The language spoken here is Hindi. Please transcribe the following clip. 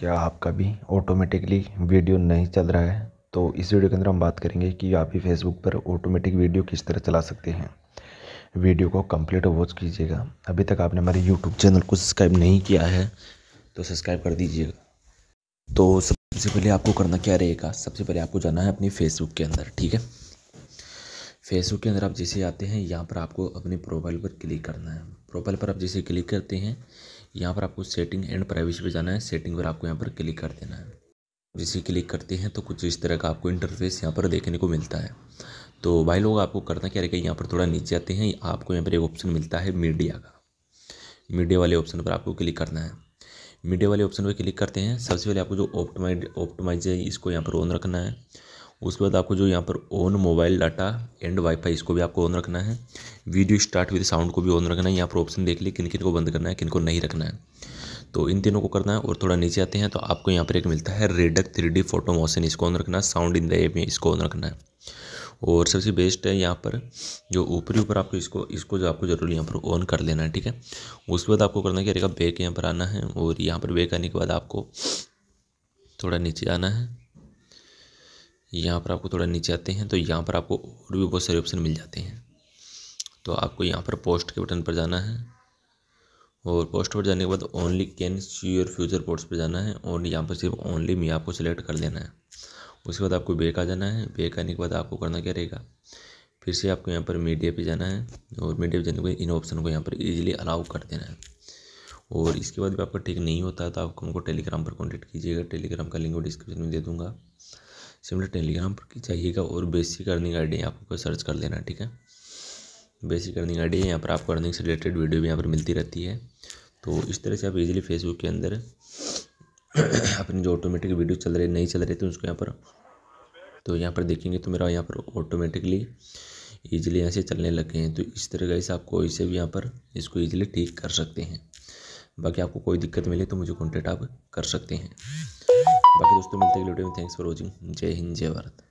क्या आपका भी ऑटोमेटिकली वीडियो नहीं चल रहा है तो इस वीडियो के अंदर हम बात करेंगे कि आप ही फेसबुक पर ऑटोमेटिक वीडियो किस तरह चला सकते हैं वीडियो को कंप्लीट वॉच कीजिएगा अभी तक आपने हमारे यूट्यूब चैनल को सब्सक्राइब नहीं किया है तो सब्सक्राइब कर दीजिएगा तो सबसे पहले आपको करना क्या रहेगा सबसे पहले आपको जाना है अपनी फेसबुक के अंदर ठीक है फेसबुक के अंदर आप जैसे आते हैं यहाँ पर आपको अपने प्रोफाइल पर क्लिक करना है प्रोफाइल पर आप जैसे क्लिक करते हैं यहाँ पर आपको सेटिंग एंड प्राइवेसी पर जाना है सेटिंग पर आपको यहाँ पर क्लिक कर देना है जैसे क्लिक करते हैं तो कुछ इस तरह का आपको इंटरफेस यहाँ पर देखने को मिलता है तो भाई लोग आपको करना क्या रहेगा यहाँ पर थोड़ा नीचे आते हैं आपको यहाँ पर एक ऑप्शन मिलता है मीडिया का मीडिया वाले ऑप्शन पर आपको क्लिक करना है मीडिया वाले ऑप्शन पर क्लिक करते हैं सबसे पहले आपको जो ऑप्टोमाइज ऑप्टोमाइज है इसको यहाँ पर ऑन रखना है उसके बाद आपको जो यहाँ पर on mobile data and wifi इसको भी आपको ऑन रखना है वीडियो स्टार्ट विद साउंड को भी ऑन रखना है यहाँ पर ऑप्शन देख लिए किन किन को बंद करना है किन को नहीं रखना है तो इन तीनों को करना है और थोड़ा नीचे आते हैं तो आपको यहाँ पर एक मिलता है रेडक थ्री डी फोटो मोशन इसको ऑन रखना है साउंड इन द ए में इसको ऑन रखना है और सबसे बेस्ट है यहाँ पर जो ऊपरी ऊपर आपको इसको इसको जो आपको जरूर यहाँ पर ऑन कर लेना है ठीक है उसके बाद आपको करना क्या रहेगा बैक यहाँ पर आना है और यहाँ पर बैक आने के बाद आपको थोड़ा नीचे आना है यहाँ पर आपको थोड़ा नीचे आते हैं तो यहाँ पर आपको और भी बहुत सारे ऑप्शन मिल जाते हैं तो आपको यहाँ पर पोस्ट के बटन पर जाना है और पोस्ट पर जाने के बाद only can see your future post पर जाना है और यहाँ पर सिर्फ ओनली मी आपको सेलेक्ट कर लेना है उसके बाद आपको बेक आ जाना है बेक आने के बाद आपको करना क्या रहेगा फिर से आपको यहाँ पर मीडिया पे जाना है और मीडिया पे जाने के बाद इन ऑप्शन को यहाँ पर इजीली अलाउ कर देना है और इसके बाद भी आपका ठीक नहीं होता है तो आप उनको टेलीग्राम पर कॉन्टेक्ट कीजिएगा टेलीग्राम का लिंक डिस्क्रिप्शन में दे दूँगा सिमिलर टेलीग्राम पर की जाइएगा और बेसिक अर्निंग आई आपको सर्च कर लेना ठीक है बेसिक अर्निंग आई डी यहाँ पर आपको अर्निंग से रिलेटेड वीडियो भी यहाँ पर मिलती रहती है तो इस तरह से आप इजीली फेसबुक के अंदर अपनी जो ऑटोमेटिक वीडियो चल रही नहीं चल रही थी उसको यहाँ पर तो यहाँ पर देखेंगे तो मेरा यहाँ पर ऑटोमेटिकली ईजिली यहाँ से चलने लग गए हैं तो इस तरह से आप कोई से भी यहाँ पर इसको ईजिली ठीक कर सकते हैं बाकी आपको कोई दिक्कत मिले तो मुझे कॉन्टेक्ट आप कर सकते हैं बाकी दोस्तों मिलते हैं वीडियो में थैंक्स फॉर वॉचिंग जय हिंद जय भारत